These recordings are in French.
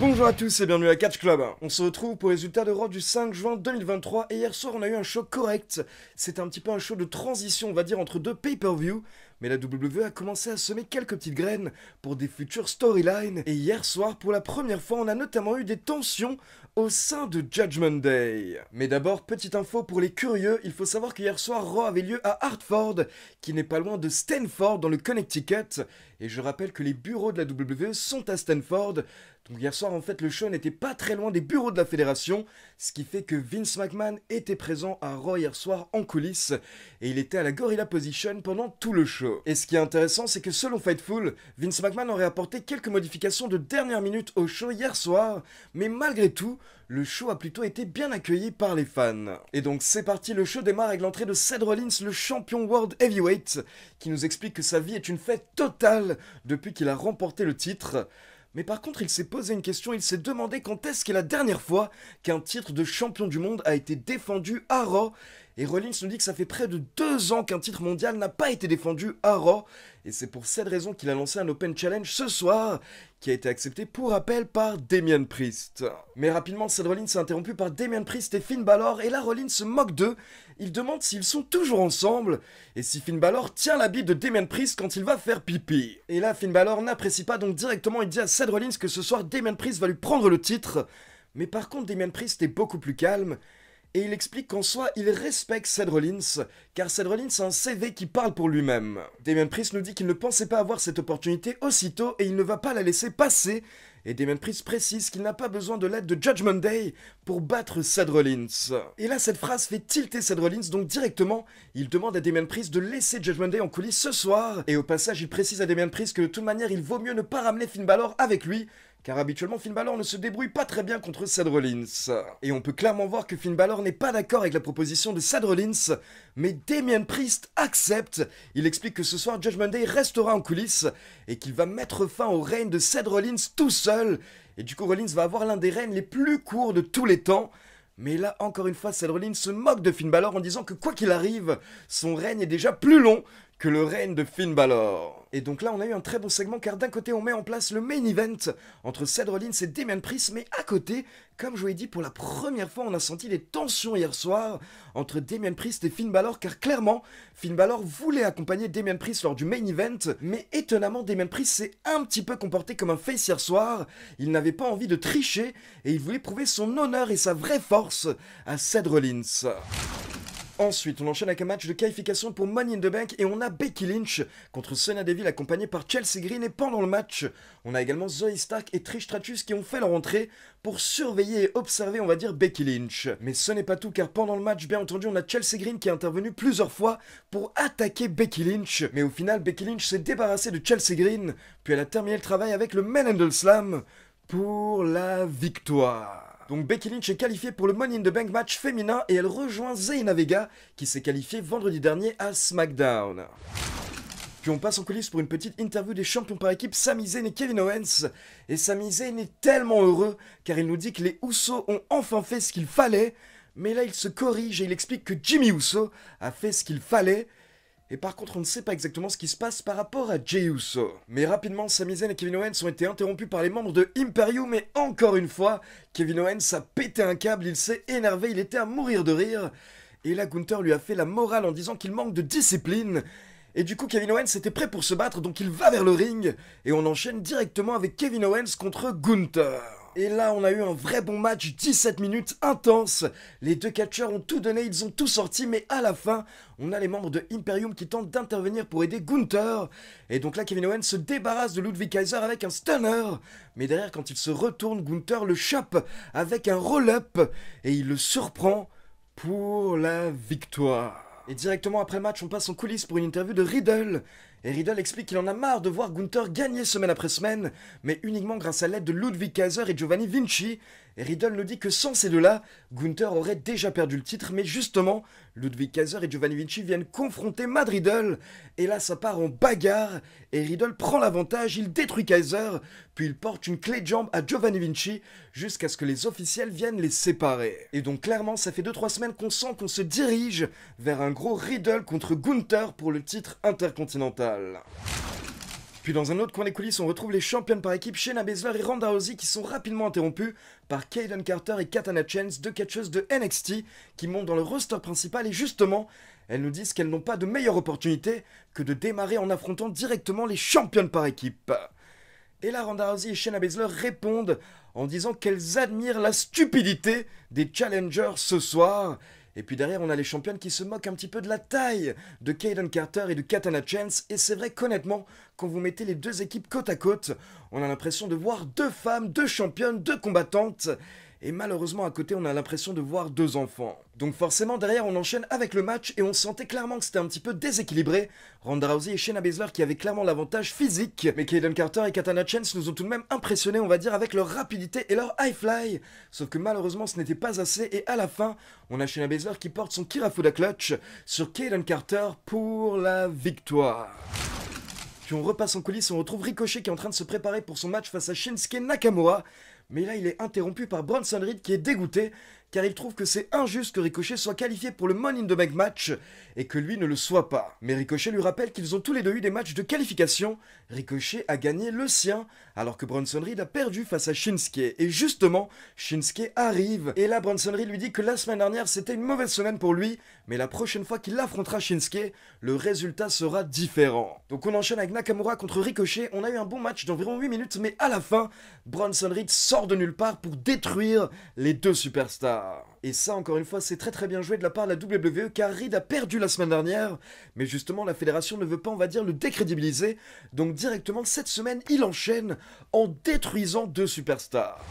Bonjour à tous et bienvenue à Catch Club. On se retrouve pour les résultats de Raw du 5 juin 2023 et hier soir on a eu un show correct. C'était un petit peu un show de transition on va dire entre deux pay-per-view mais la WWE a commencé à semer quelques petites graines pour des futures storylines. Et hier soir, pour la première fois, on a notamment eu des tensions au sein de Judgment Day. Mais d'abord, petite info pour les curieux, il faut savoir qu'hier soir, Raw avait lieu à Hartford, qui n'est pas loin de Stanford dans le Connecticut. Et je rappelle que les bureaux de la WWE sont à Stanford, hier soir, en fait, le show n'était pas très loin des bureaux de la fédération, ce qui fait que Vince McMahon était présent à Raw hier soir en coulisses, et il était à la Gorilla Position pendant tout le show. Et ce qui est intéressant, c'est que selon Fightful, Vince McMahon aurait apporté quelques modifications de dernière minute au show hier soir, mais malgré tout, le show a plutôt été bien accueilli par les fans. Et donc c'est parti, le show démarre avec l'entrée de Seth Rollins, le champion World Heavyweight, qui nous explique que sa vie est une fête totale depuis qu'il a remporté le titre. Mais par contre, il s'est posé une question, il s'est demandé quand est-ce que la dernière fois qu'un titre de champion du monde a été défendu à Raw et Rollins nous dit que ça fait près de deux ans qu'un titre mondial n'a pas été défendu à Raw. Et c'est pour cette raison qu'il a lancé un Open Challenge ce soir, qui a été accepté pour appel par Damien Priest. Mais rapidement, Seth Rollins est interrompu par Damien Priest et Finn Balor, et là Rollins se moque d'eux. Il demande s'ils sont toujours ensemble, et si Finn Balor tient la de Damien Priest quand il va faire pipi. Et là, Finn Balor n'apprécie pas, donc directement il dit à Seth Rollins que ce soir Damien Priest va lui prendre le titre. Mais par contre, Damien Priest est beaucoup plus calme, et il explique qu'en soi, il respecte Seth Rollins, car Seth Rollins a un CV qui parle pour lui-même. Damien Priest nous dit qu'il ne pensait pas avoir cette opportunité aussitôt et il ne va pas la laisser passer, et Damien Priest précise qu'il n'a pas besoin de l'aide de Judgment Day pour battre Seth Rollins. Et là, cette phrase fait tilter Seth Rollins, donc directement, il demande à Damien Priest de laisser Judgment Day en coulisses ce soir, et au passage, il précise à Damien Priest que de toute manière, il vaut mieux ne pas ramener Finn Balor avec lui, car habituellement Finn Balor ne se débrouille pas très bien contre Seth Rollins. Et on peut clairement voir que Finn Balor n'est pas d'accord avec la proposition de Seth Rollins, mais Damien Priest accepte. Il explique que ce soir Judgment Day restera en coulisses et qu'il va mettre fin au règne de Seth Rollins tout seul. Et du coup Rollins va avoir l'un des règnes les plus courts de tous les temps. Mais là, encore une fois, Seth Rollins se moque de Finn Balor en disant que quoi qu'il arrive, son règne est déjà plus long que le règne de Finn Balor. Et donc là, on a eu un très bon segment car d'un côté, on met en place le main event entre Seth Rollins et Damien Priest, mais à côté, comme je vous l'ai dit, pour la première fois, on a senti les tensions hier soir entre Damien Priest et Finn Balor car clairement, Finn Balor voulait accompagner Damien Priest lors du main event, mais étonnamment, Damien Priest s'est un petit peu comporté comme un face hier soir. Il n'avait pas envie de tricher et il voulait prouver son honneur et sa vraie force à Seth Ensuite, on enchaîne avec un match de qualification pour Money in the Bank et on a Becky Lynch contre Sonia Deville accompagnée par Chelsea Green et pendant le match, on a également Zoe Stark et Trish Stratus qui ont fait leur entrée pour surveiller et observer, on va dire, Becky Lynch. Mais ce n'est pas tout car pendant le match, bien entendu, on a Chelsea Green qui est intervenu plusieurs fois pour attaquer Becky Lynch. Mais au final, Becky Lynch s'est débarrassée de Chelsea Green, puis elle a terminé le travail avec le Manhandle Slam pour la victoire. Donc Becky Lynch est qualifiée pour le Money in the Bank match féminin et elle rejoint Zayna Vega qui s'est qualifiée vendredi dernier à SmackDown. Puis on passe en coulisses pour une petite interview des champions par équipe, Sami Zayn et Kevin Owens. Et Sami Zayn est tellement heureux car il nous dit que les Usos ont enfin fait ce qu'il fallait. Mais là il se corrige et il explique que Jimmy Uso a fait ce qu'il fallait et par contre, on ne sait pas exactement ce qui se passe par rapport à Jey Uso. Mais rapidement, Sami et Kevin Owens ont été interrompus par les membres de Imperium et encore une fois, Kevin Owens a pété un câble, il s'est énervé, il était à mourir de rire. Et là, Gunther lui a fait la morale en disant qu'il manque de discipline. Et du coup, Kevin Owens était prêt pour se battre, donc il va vers le ring. Et on enchaîne directement avec Kevin Owens contre Gunther. Et là, on a eu un vrai bon match, 17 minutes intense. Les deux catcheurs ont tout donné, ils ont tout sorti, mais à la fin, on a les membres de Imperium qui tentent d'intervenir pour aider Gunther. Et donc là, Kevin Owens se débarrasse de Ludwig Kaiser avec un stunner. Mais derrière, quand il se retourne, Gunther le chope avec un roll-up et il le surprend pour la victoire. Et directement après match, on passe en coulisses pour une interview de Riddle. Et Riddle explique qu'il en a marre de voir Gunther gagner semaine après semaine, mais uniquement grâce à l'aide de Ludwig Kaiser et Giovanni Vinci. Et Riddle nous dit que sans ces deux-là, Gunther aurait déjà perdu le titre, mais justement, Ludwig Kaiser et Giovanni Vinci viennent confronter Mad Et là, ça part en bagarre, et Riddle prend l'avantage, il détruit Kaiser, puis il porte une clé de jambe à Giovanni Vinci jusqu'à ce que les officiels viennent les séparer. Et donc clairement, ça fait 2-3 semaines qu'on sent qu'on se dirige vers un gros Riddle contre Gunther pour le titre intercontinental. Puis dans un autre coin des coulisses, on retrouve les championnes par équipe Shayna Baszler et Ronda Rousey qui sont rapidement interrompues par Kayden Carter et Katana Chance, deux catcheuses de NXT qui montent dans le roster principal et justement, elles nous disent qu'elles n'ont pas de meilleure opportunité que de démarrer en affrontant directement les championnes par équipe. Et là, Randa Rousey et Shayna Baszler répondent en disant qu'elles admirent la stupidité des challengers ce soir et puis derrière, on a les championnes qui se moquent un petit peu de la taille de Kayden Carter et de Katana Chance. Et c'est vrai qu'honnêtement, quand vous mettez les deux équipes côte à côte, on a l'impression de voir deux femmes, deux championnes, deux combattantes. Et malheureusement, à côté, on a l'impression de voir deux enfants. Donc forcément, derrière, on enchaîne avec le match et on sentait clairement que c'était un petit peu déséquilibré. Ronda et Shayna Baszler qui avaient clairement l'avantage physique. Mais Kayden Carter et Katana Chance nous ont tout de même impressionnés, on va dire, avec leur rapidité et leur high fly. Sauf que malheureusement, ce n'était pas assez et à la fin, on a Shayna Baszler qui porte son Kirafuda Clutch sur Kayden Carter pour la victoire. Puis on repasse en coulisses, on retrouve Ricochet qui est en train de se préparer pour son match face à Shinsuke Nakamura. Mais là, il est interrompu par Bronson Reed qui est dégoûté car il trouve que c'est injuste que Ricochet soit qualifié pour le Money in the Bank match et que lui ne le soit pas. Mais Ricochet lui rappelle qu'ils ont tous les deux eu des matchs de qualification. Ricochet a gagné le sien alors que Bronson Reed a perdu face à Shinsuke. Et justement, Shinsuke arrive et là Bronson Reed lui dit que la semaine dernière c'était une mauvaise semaine pour lui mais la prochaine fois qu'il affrontera Shinsuke, le résultat sera différent. Donc on enchaîne avec Nakamura contre Ricochet, on a eu un bon match d'environ 8 minutes, mais à la fin, Bronson Reed sort de nulle part pour détruire les deux superstars. Et ça, encore une fois, c'est très très bien joué de la part de la WWE, car Reed a perdu la semaine dernière, mais justement, la fédération ne veut pas, on va dire, le décrédibiliser, donc directement, cette semaine, il enchaîne en détruisant deux superstars.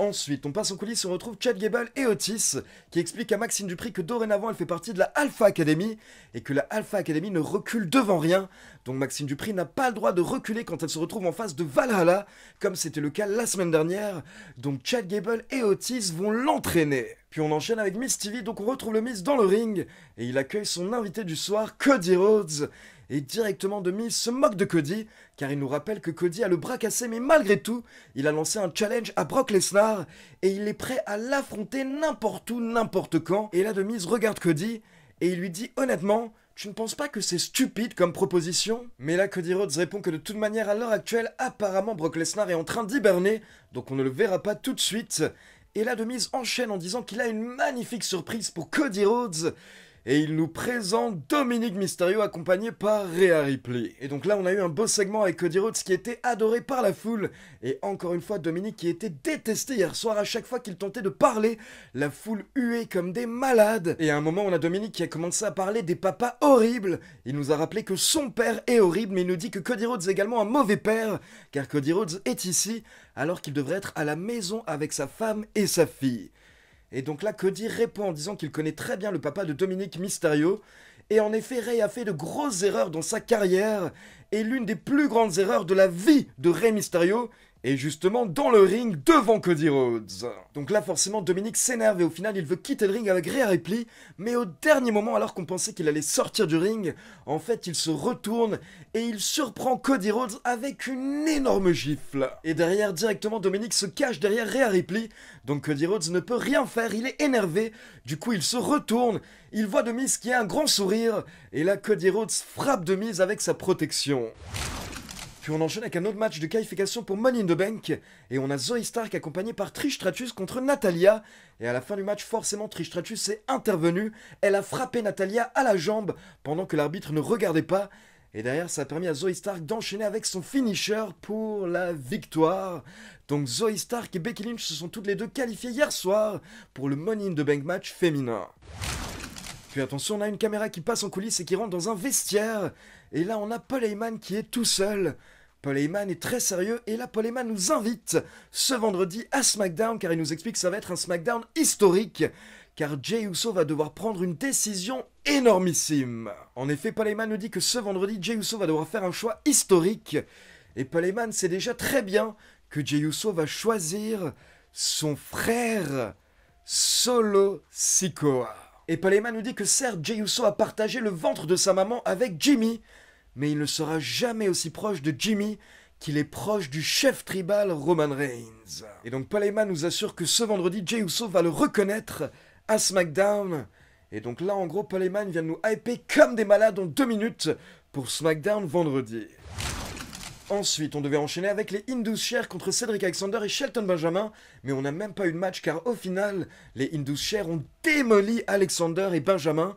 Ensuite, on passe en coulisses on retrouve Chad Gable et Otis qui expliquent à Maxine Dupri que dorénavant elle fait partie de la Alpha Academy et que la Alpha Academy ne recule devant rien. Donc Maxine Dupri n'a pas le droit de reculer quand elle se retrouve en face de Valhalla, comme c'était le cas la semaine dernière. Donc Chad Gable et Otis vont l'entraîner. Puis on enchaîne avec Miss TV, donc on retrouve le Miss dans le ring et il accueille son invité du soir, Cody Rhodes et directement Demise se moque de Cody, car il nous rappelle que Cody a le bras cassé, mais malgré tout, il a lancé un challenge à Brock Lesnar, et il est prêt à l'affronter n'importe où, n'importe quand. Et là, Demise regarde Cody, et il lui dit honnêtement, tu ne penses pas que c'est stupide comme proposition Mais là, Cody Rhodes répond que de toute manière, à l'heure actuelle, apparemment Brock Lesnar est en train d'hiberner, donc on ne le verra pas tout de suite. Et là, Demise enchaîne en disant qu'il a une magnifique surprise pour Cody Rhodes et il nous présente Dominique Mysterio accompagné par Réa Ripley. Et donc là, on a eu un beau segment avec Cody Rhodes qui était adoré par la foule. Et encore une fois, Dominique qui était détesté hier soir à chaque fois qu'il tentait de parler. La foule huait comme des malades. Et à un moment, on a Dominique qui a commencé à parler des papas horribles. Il nous a rappelé que son père est horrible, mais il nous dit que Cody Rhodes est également un mauvais père, car Cody Rhodes est ici alors qu'il devrait être à la maison avec sa femme et sa fille. Et donc là, Cody répond en disant qu'il connaît très bien le papa de Dominique Mysterio. Et en effet, Ray a fait de grosses erreurs dans sa carrière. Et l'une des plus grandes erreurs de la vie de Ray Mysterio, et justement, dans le ring, devant Cody Rhodes. Donc là, forcément, Dominique s'énerve et au final, il veut quitter le ring avec Rhea Ripley. Mais au dernier moment, alors qu'on pensait qu'il allait sortir du ring, en fait, il se retourne et il surprend Cody Rhodes avec une énorme gifle. Et derrière, directement, Dominique se cache derrière Rhea Ripley. Donc Cody Rhodes ne peut rien faire, il est énervé. Du coup, il se retourne. Il voit Demise qui a un grand sourire. Et là, Cody Rhodes frappe Demise avec sa protection. Puis on enchaîne avec un autre match de qualification pour Money in the Bank. Et on a Zoe Stark accompagnée par Trish Stratus contre Natalia. Et à la fin du match, forcément, Trish Stratus est intervenue. Elle a frappé Natalia à la jambe pendant que l'arbitre ne regardait pas. Et derrière, ça a permis à Zoe Stark d'enchaîner avec son finisher pour la victoire. Donc Zoe Stark et Becky Lynch se sont toutes les deux qualifiées hier soir pour le Money in the Bank match féminin. Puis attention, on a une caméra qui passe en coulisses et qui rentre dans un vestiaire. Et là, on a Paul Heyman qui est tout seul. Paul est très sérieux et là Paul nous invite ce vendredi à SmackDown car il nous explique que ça va être un SmackDown historique car Jay Uso va devoir prendre une décision énormissime. En effet, Paul nous dit que ce vendredi, Jay Uso va devoir faire un choix historique et Paul sait déjà très bien que Jay Uso va choisir son frère Solo Sikoa. Et Paul nous dit que certes, Jay Uso a partagé le ventre de sa maman avec Jimmy, mais il ne sera jamais aussi proche de Jimmy qu'il est proche du chef tribal Roman Reigns. Et donc Palema nous assure que ce vendredi, Jay Uso va le reconnaître à SmackDown. Et donc là, en gros, Palema vient nous hyper comme des malades en deux minutes pour SmackDown vendredi. Ensuite, on devait enchaîner avec les Indus Share contre Cédric Alexander et Shelton Benjamin, mais on n'a même pas eu de match car au final, les Indus Chers ont démoli Alexander et Benjamin,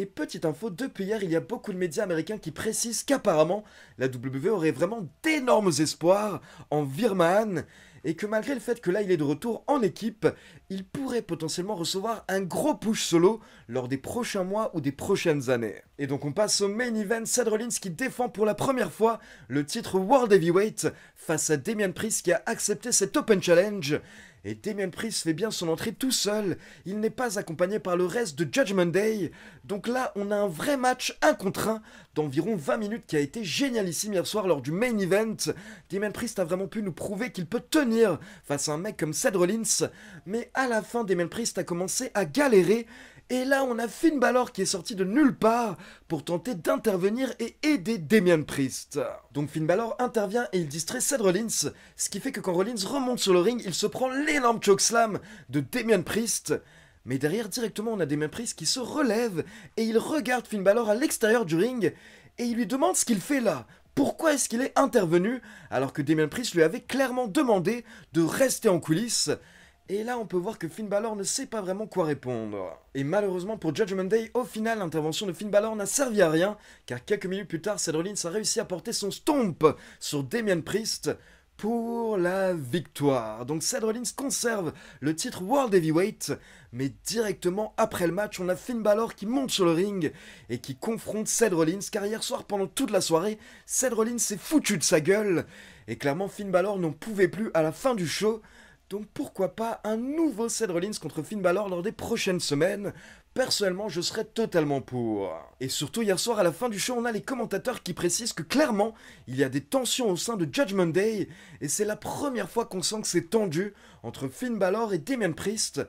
et petite info, depuis hier, il y a beaucoup de médias américains qui précisent qu'apparemment, la WWE aurait vraiment d'énormes espoirs en Virman, et que malgré le fait que là il est de retour en équipe, il pourrait potentiellement recevoir un gros push solo lors des prochains mois ou des prochaines années. Et donc on passe au main event, Seth Rollins qui défend pour la première fois le titre World Heavyweight face à Damian Priest qui a accepté cet Open Challenge, et Damien Priest fait bien son entrée tout seul. Il n'est pas accompagné par le reste de Judgment Day. Donc là, on a un vrai match 1 contre 1 d'environ 20 minutes qui a été génialissime hier soir lors du main event. Damien Priest a vraiment pu nous prouver qu'il peut tenir face à un mec comme Ced Rollins. Mais à la fin, Damien Priest a commencé à galérer et là, on a Finn Balor qui est sorti de nulle part pour tenter d'intervenir et aider Damien Priest. Donc Finn Balor intervient et il distrait Seth Rollins, ce qui fait que quand Rollins remonte sur le ring, il se prend l'énorme chokeslam de Damien Priest. Mais derrière, directement, on a Damien Priest qui se relève et il regarde Finn Balor à l'extérieur du ring et il lui demande ce qu'il fait là. Pourquoi est-ce qu'il est intervenu alors que Damien Priest lui avait clairement demandé de rester en coulisses et là, on peut voir que Finn Balor ne sait pas vraiment quoi répondre. Et malheureusement pour Judgment Day, au final, l'intervention de Finn Balor n'a servi à rien, car quelques minutes plus tard, Seth Rollins a réussi à porter son stomp sur Damien Priest pour la victoire. Donc Seth Rollins conserve le titre World Heavyweight, mais directement après le match, on a Finn Balor qui monte sur le ring et qui confronte Seth Rollins, car hier soir, pendant toute la soirée, Seth Rollins s'est foutu de sa gueule, et clairement Finn Balor n'en pouvait plus à la fin du show, donc pourquoi pas un nouveau Seth Rollins contre Finn Balor lors des prochaines semaines Personnellement, je serais totalement pour. Et surtout, hier soir, à la fin du show, on a les commentateurs qui précisent que clairement, il y a des tensions au sein de Judgment Day, et c'est la première fois qu'on sent que c'est tendu entre Finn Balor et Damien Priest.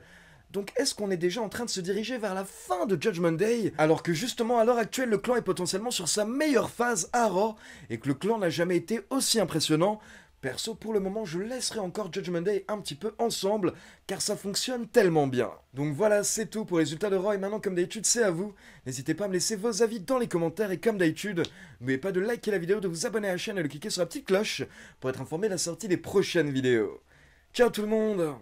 Donc est-ce qu'on est déjà en train de se diriger vers la fin de Judgment Day alors que justement à l'heure actuelle le clan est potentiellement sur sa meilleure phase à Raw et que le clan n'a jamais été aussi impressionnant Perso, pour le moment, je laisserai encore Judgment Day un petit peu ensemble, car ça fonctionne tellement bien. Donc voilà, c'est tout pour les résultats de Roy. Maintenant, comme d'habitude, c'est à vous. N'hésitez pas à me laisser vos avis dans les commentaires, et comme d'habitude, n'oubliez pas de liker la vidéo, de vous abonner à la chaîne et de cliquer sur la petite cloche pour être informé de la sortie des prochaines vidéos. Ciao tout le monde